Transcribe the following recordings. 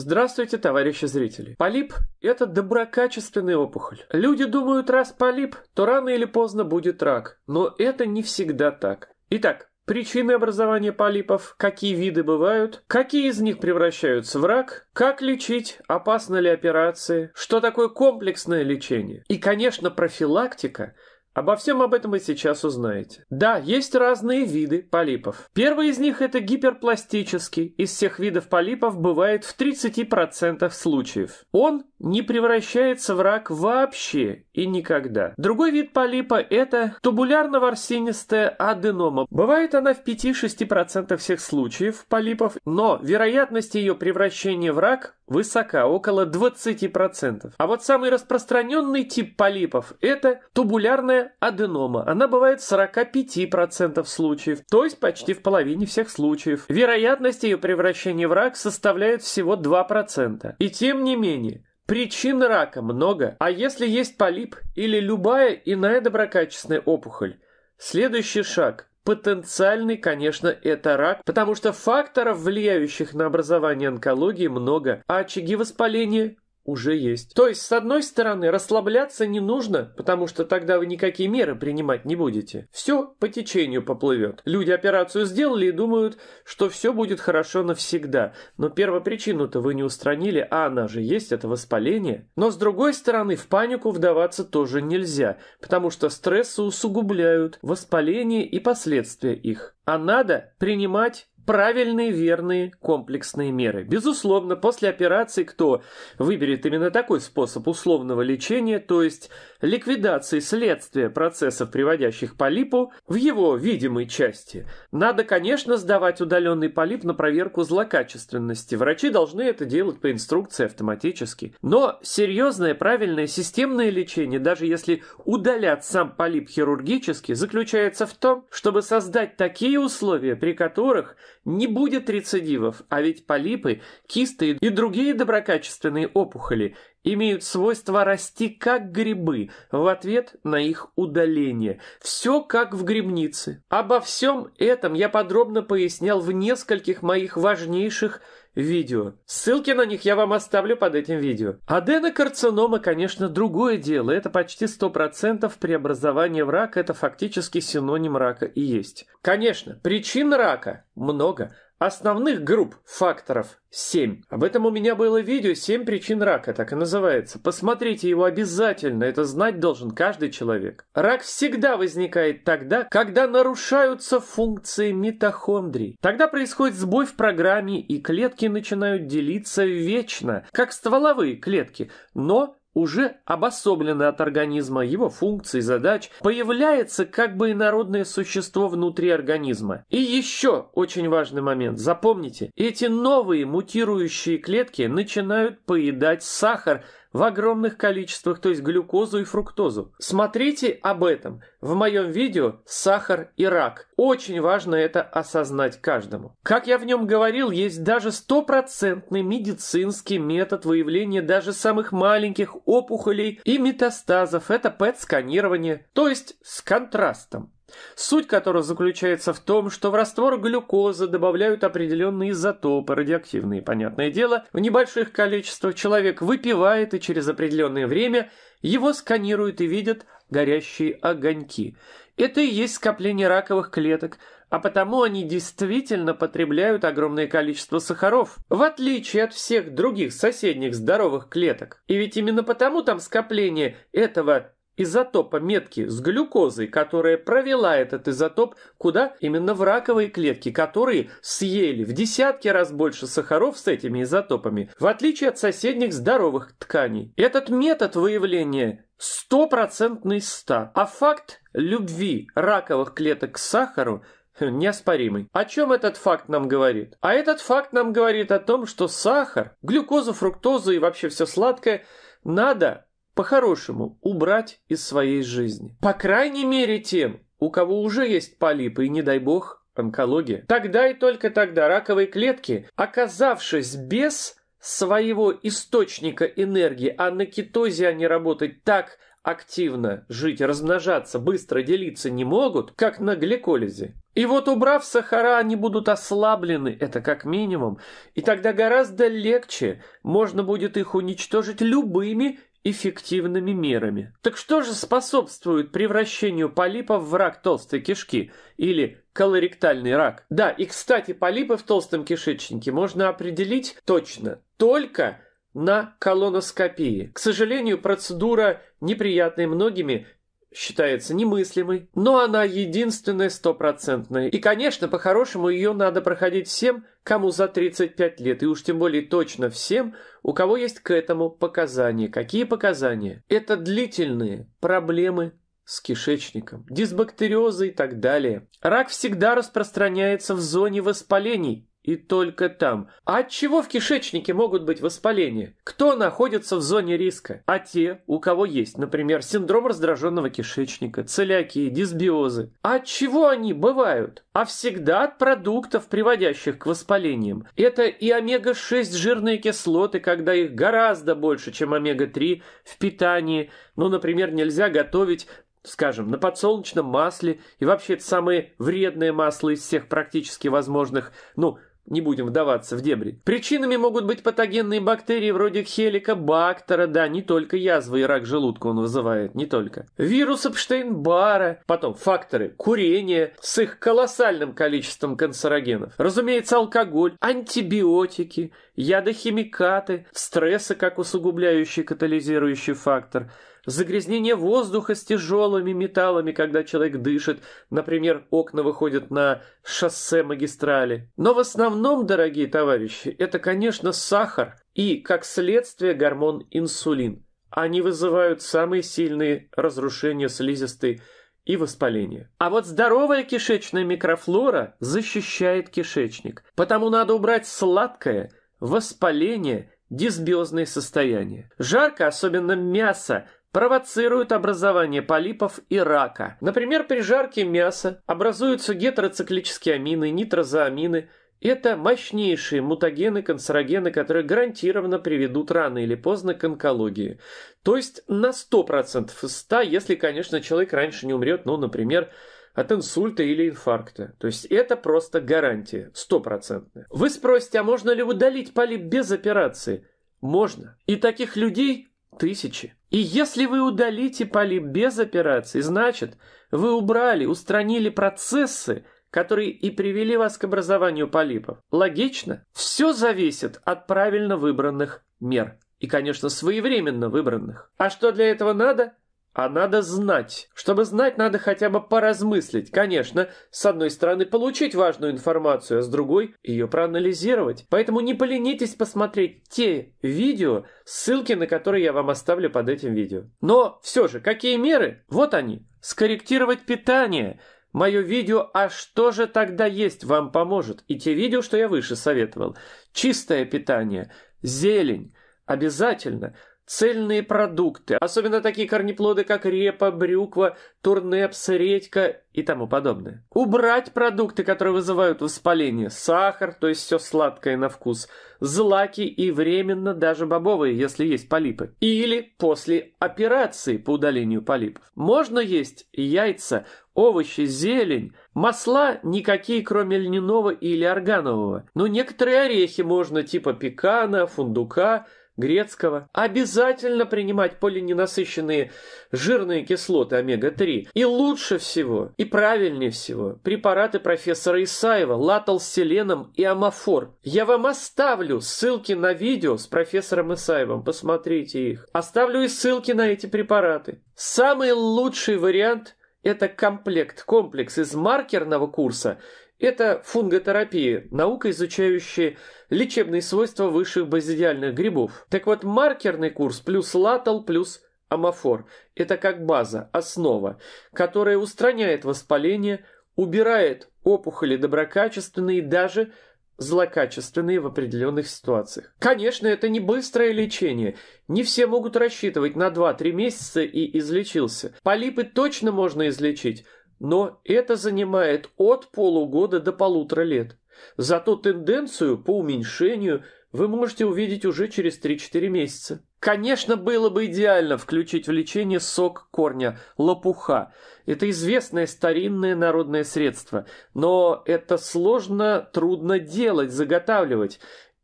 Здравствуйте, товарищи зрители. Полип – это доброкачественная опухоль. Люди думают, раз полип, то рано или поздно будет рак. Но это не всегда так. Итак, причины образования полипов, какие виды бывают, какие из них превращаются в рак, как лечить, опасны ли операции, что такое комплексное лечение. И, конечно, профилактика – Обо всем об этом вы сейчас узнаете. Да, есть разные виды полипов. Первый из них это гиперпластический. Из всех видов полипов бывает в 30% случаев. Он не превращается в рак вообще и никогда. Другой вид полипа это тубулярно-ворсинистая аденома. Бывает она в 5-6% всех случаев полипов, но вероятность ее превращения в рак высока, около 20%. А вот самый распространенный тип полипов это тубулярная Лимфомиозная аденома. Она бывает в 45% случаев, то есть почти в половине всех случаев. Вероятность ее превращения в рак составляет всего 2%. И тем не менее, Причин рака много, а если есть полип или любая иная доброкачественная опухоль, следующий шаг потенциальный, конечно, это рак, потому что факторов, влияющих на образование онкологии, много, а очаги воспаления уже есть. То есть, с одной стороны, расслабляться не нужно, потому что тогда вы никакие меры принимать не будете. Все по течению поплывет. Люди операцию сделали и думают, что все будет хорошо навсегда. Но первопричину-то вы не устранили, а она же есть, это воспаление. Но с другой стороны, в панику вдаваться тоже нельзя, потому что стрессы усугубляют воспаление и последствия их. А надо принимать правильные, верные, комплексные меры. Безусловно, после операции кто выберет именно такой способ условного лечения, то есть ликвидации следствия процессов, приводящих полипу в его видимой части, надо, конечно, сдавать удаленный полип на проверку злокачественности. Врачи должны это делать по инструкции автоматически. Но серьезное, правильное, системное лечение, даже если удалять сам полип хирургически, заключается в том, чтобы создать такие условия, при которых не будет рецидивов, а ведь полипы, кисты и другие доброкачественные опухоли имеют свойство расти как грибы в ответ на их удаление. Все как в грибнице. Обо всем этом я подробно пояснял в нескольких моих важнейших видео. Ссылки на них я вам оставлю под этим видео. Аденокарцинома, конечно, другое дело. Это почти 100% преобразование в рак. Это фактически синоним рака и есть. Конечно, причин рака много. Основных групп факторов 7. Об этом у меня было видео «7 причин рака», так и называется. Посмотрите его обязательно, это знать должен каждый человек. Рак всегда возникает тогда, когда нарушаются функции митохондрий. Тогда происходит сбой в программе, и клетки начинают делиться вечно, как стволовые клетки, но уже обособлены от организма, его функций, задач, появляется как бы инородное существо внутри организма. И еще очень важный момент, запомните, эти новые мутирующие клетки начинают поедать сахар, в огромных количествах, то есть глюкозу и фруктозу. Смотрите об этом в моем видео «Сахар и рак». Очень важно это осознать каждому. Как я в нем говорил, есть даже стопроцентный медицинский метод выявления даже самых маленьких опухолей и метастазов. Это ПЭТ-сканирование, то есть с контрастом суть которого заключается в том, что в раствор глюкозы добавляют определенные изотопы, радиоактивные, понятное дело, в небольших количествах человек выпивает и через определенное время его сканируют и видят горящие огоньки. Это и есть скопление раковых клеток, а потому они действительно потребляют огромное количество сахаров, в отличие от всех других соседних здоровых клеток. И ведь именно потому там скопление этого изотопа метки с глюкозой, которая провела этот изотоп куда? Именно в раковые клетки, которые съели в десятки раз больше сахаров с этими изотопами, в отличие от соседних здоровых тканей. Этот метод выявления стопроцентный ста, а факт любви раковых клеток к сахару неоспоримый. О чем этот факт нам говорит? А этот факт нам говорит о том, что сахар, глюкоза, фруктоза и вообще все сладкое надо по-хорошему, убрать из своей жизни. По крайней мере тем, у кого уже есть полипы и, не дай бог, онкология. Тогда и только тогда раковые клетки, оказавшись без своего источника энергии, а на кетозе они работать так активно, жить, размножаться, быстро делиться не могут, как на гликолизе. И вот убрав сахара, они будут ослаблены, это как минимум, и тогда гораздо легче можно будет их уничтожить любыми эффективными мерами. Так что же способствует превращению полипа в рак толстой кишки или колоректальный рак? Да, и кстати, полипы в толстом кишечнике можно определить точно только на колоноскопии. К сожалению, процедура неприятная многими считается немыслимой, но она единственная стопроцентная. И, конечно, по-хорошему ее надо проходить всем, кому за 35 лет, и уж тем более точно всем, у кого есть к этому показания. Какие показания? Это длительные проблемы с кишечником, дисбактериозы и так далее. Рак всегда распространяется в зоне воспалений, и только там. А от чего в кишечнике могут быть воспаления? Кто находится в зоне риска? А те, у кого есть, например, синдром раздраженного кишечника, целиакии, дисбиозы. А от чего они бывают? А всегда от продуктов, приводящих к воспалениям. Это и омега-6 жирные кислоты, когда их гораздо больше, чем омега-3 в питании. Ну, например, нельзя готовить скажем, на подсолнечном масле, и вообще это самое вредное масло из всех практически возможных, ну, не будем вдаваться в дебри. Причинами могут быть патогенные бактерии вроде хеликобактера, да, не только язвы и рак желудка он вызывает, не только. Вирус Эпштейн-Бара, потом факторы курения с их колоссальным количеством канцерогенов. Разумеется, алкоголь, антибиотики, ядохимикаты, стрессы как усугубляющий катализирующий фактор – загрязнение воздуха с тяжелыми металлами, когда человек дышит, например, окна выходят на шоссе магистрали. Но в основном, дорогие товарищи, это, конечно, сахар и, как следствие, гормон инсулин. Они вызывают самые сильные разрушения слизистой и воспаление. А вот здоровая кишечная микрофлора защищает кишечник, потому надо убрать сладкое, воспаление, дисбиозные состояния. Жарко, особенно мясо, провоцируют образование полипов и рака. Например, при жарке мяса образуются гетероциклические амины, нитрозоамины. Это мощнейшие мутагены, канцерогены, которые гарантированно приведут рано или поздно к онкологии. То есть на 100% из 100, если, конечно, человек раньше не умрет, ну, например, от инсульта или инфаркта. То есть это просто гарантия, стопроцентная. Вы спросите, а можно ли удалить полип без операции? Можно. И таких людей тысячи. И если вы удалите полип без операции, значит, вы убрали, устранили процессы, которые и привели вас к образованию полипов. Логично? Все зависит от правильно выбранных мер. И, конечно, своевременно выбранных. А что для этого надо? А надо знать. Чтобы знать, надо хотя бы поразмыслить. Конечно, с одной стороны получить важную информацию, а с другой ее проанализировать. Поэтому не поленитесь посмотреть те видео, ссылки на которые я вам оставлю под этим видео. Но все же, какие меры? Вот они. Скорректировать питание. Мое видео «А что же тогда есть?» вам поможет. И те видео, что я выше советовал. Чистое питание, зелень, Обязательно. Цельные продукты, особенно такие корнеплоды, как репа, брюква, турнепс, редька и тому подобное. Убрать продукты, которые вызывают воспаление, сахар, то есть все сладкое на вкус, злаки и временно даже бобовые, если есть полипы. Или после операции по удалению полипов. Можно есть яйца, овощи, зелень, масла никакие, кроме льняного или органового. Но некоторые орехи можно, типа пекана, фундука – грецкого, обязательно принимать полиненасыщенные жирные кислоты омега-3. И лучше всего, и правильнее всего, препараты профессора Исаева, латал с селеном и амофор. Я вам оставлю ссылки на видео с профессором Исаевым, посмотрите их. Оставлю и ссылки на эти препараты. Самый лучший вариант – это комплект, комплекс из маркерного курса – это фунготерапия, наука, изучающая лечебные свойства высших базидиальных грибов. Так вот, маркерный курс плюс латал плюс амофор – это как база, основа, которая устраняет воспаление, убирает опухоли доброкачественные даже злокачественные в определенных ситуациях. Конечно, это не быстрое лечение. Не все могут рассчитывать на 2-3 месяца и излечился. Полипы точно можно излечить – но это занимает от полугода до полутора лет. Зато тенденцию по уменьшению вы можете увидеть уже через 3-4 месяца. Конечно, было бы идеально включить в лечение сок корня лопуха. Это известное старинное народное средство, но это сложно, трудно делать, заготавливать.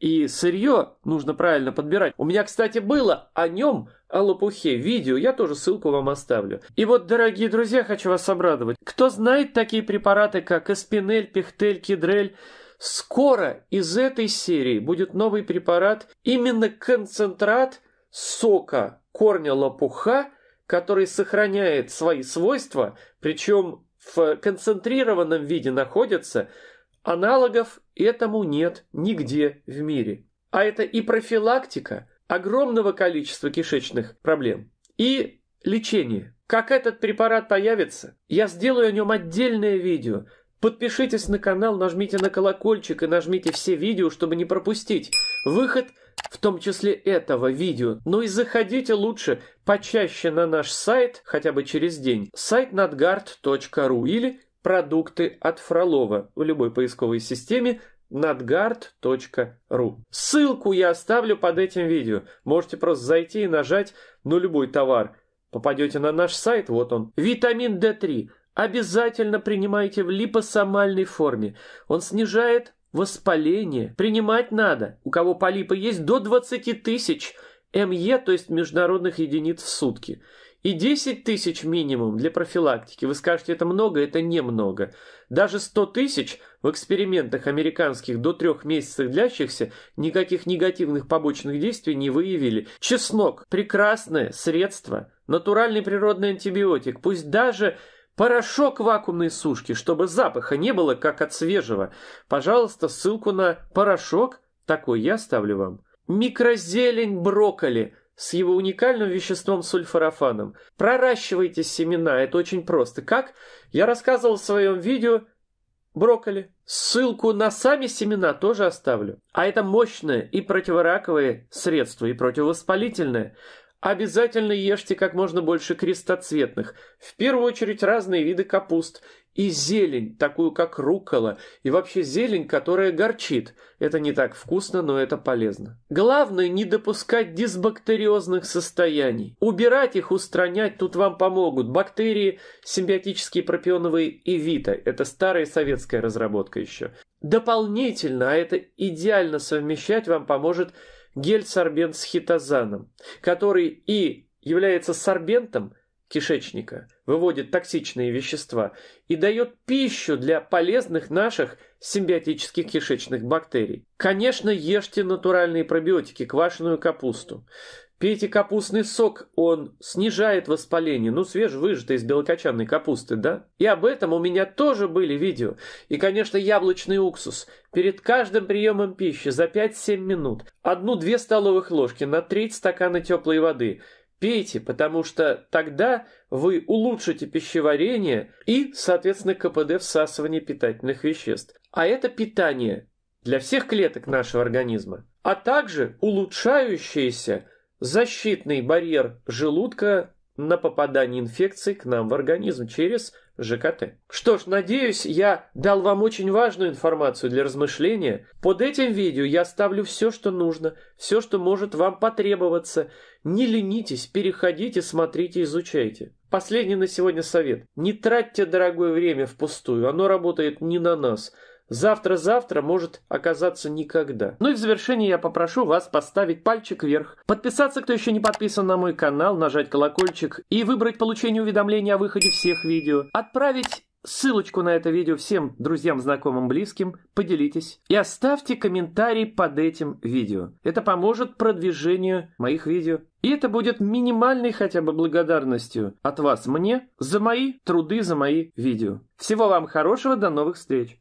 И сырье нужно правильно подбирать. У меня, кстати, было о нем, о лопухе, видео. Я тоже ссылку вам оставлю. И вот, дорогие друзья, хочу вас обрадовать. Кто знает такие препараты, как эспинель, пихтель, кедрель, Скоро из этой серии будет новый препарат, именно концентрат сока корня лопуха, который сохраняет свои свойства, причем в концентрированном виде находится аналогов Этому нет нигде в мире. А это и профилактика огромного количества кишечных проблем, и лечение. Как этот препарат появится, я сделаю о нем отдельное видео. Подпишитесь на канал, нажмите на колокольчик и нажмите все видео, чтобы не пропустить выход, в том числе этого видео. Ну и заходите лучше почаще на наш сайт, хотя бы через день, сайт надгард.ру или продукты от Фролова в любой поисковой системе надгард.ру. Ссылку я оставлю под этим видео. Можете просто зайти и нажать на любой товар. Попадете на наш сайт, вот он. Витамин D3 обязательно принимайте в липосомальной форме. Он снижает воспаление. Принимать надо, у кого полипы есть, до 20 тысяч МЕ, то есть международных единиц в сутки. И 10 тысяч минимум для профилактики. Вы скажете, это много, это немного. Даже 100 тысяч в экспериментах американских до трех месяцев длящихся никаких негативных побочных действий не выявили. Чеснок – прекрасное средство, натуральный природный антибиотик, пусть даже Порошок вакуумной сушки, чтобы запаха не было, как от свежего. Пожалуйста, ссылку на порошок, такой я оставлю вам. Микрозелень брокколи, с его уникальным веществом сульфорафаном. Проращивайте семена, это очень просто. Как? Я рассказывал в своем видео брокколи. Ссылку на сами семена тоже оставлю. А это мощное и противораковое средство, и противовоспалительное. Обязательно ешьте как можно больше крестоцветных. В первую очередь разные виды капуст и зелень, такую как руккола, и вообще зелень, которая горчит. Это не так вкусно, но это полезно. Главное не допускать дисбактериозных состояний. Убирать их, устранять тут вам помогут бактерии, симбиотические пропионовые и вита. Это старая советская разработка еще. Дополнительно, а это идеально совмещать вам поможет гель-сорбент с хитозаном, который и является сорбентом – кишечника, выводит токсичные вещества и дает пищу для полезных наших симбиотических кишечных бактерий. Конечно, ешьте натуральные пробиотики, квашеную капусту. Пейте капустный сок, он снижает воспаление, ну, свежевыжатый из белокочанной капусты, да? И об этом у меня тоже были видео. И, конечно, яблочный уксус. Перед каждым приемом пищи за 5-7 минут. Одну-две столовых ложки на треть стакана теплой воды – Пейте, потому что тогда вы улучшите пищеварение и, соответственно, КПД всасывания питательных веществ. А это питание для всех клеток нашего организма, а также улучшающийся защитный барьер желудка на попадание инфекции к нам в организм через ЖКТ. Что ж, надеюсь, я дал вам очень важную информацию для размышления. Под этим видео я ставлю все, что нужно, все, что может вам потребоваться. Не ленитесь, переходите, смотрите, изучайте. Последний на сегодня совет. Не тратьте дорогое время впустую, оно работает не на нас – Завтра-завтра может оказаться никогда. Ну и в завершение я попрошу вас поставить пальчик вверх, подписаться, кто еще не подписан на мой канал, нажать колокольчик и выбрать получение уведомлений о выходе всех видео, отправить ссылочку на это видео всем друзьям, знакомым, близким, поделитесь и оставьте комментарий под этим видео. Это поможет продвижению моих видео. И это будет минимальной хотя бы благодарностью от вас мне за мои труды, за мои видео. Всего вам хорошего, до новых встреч!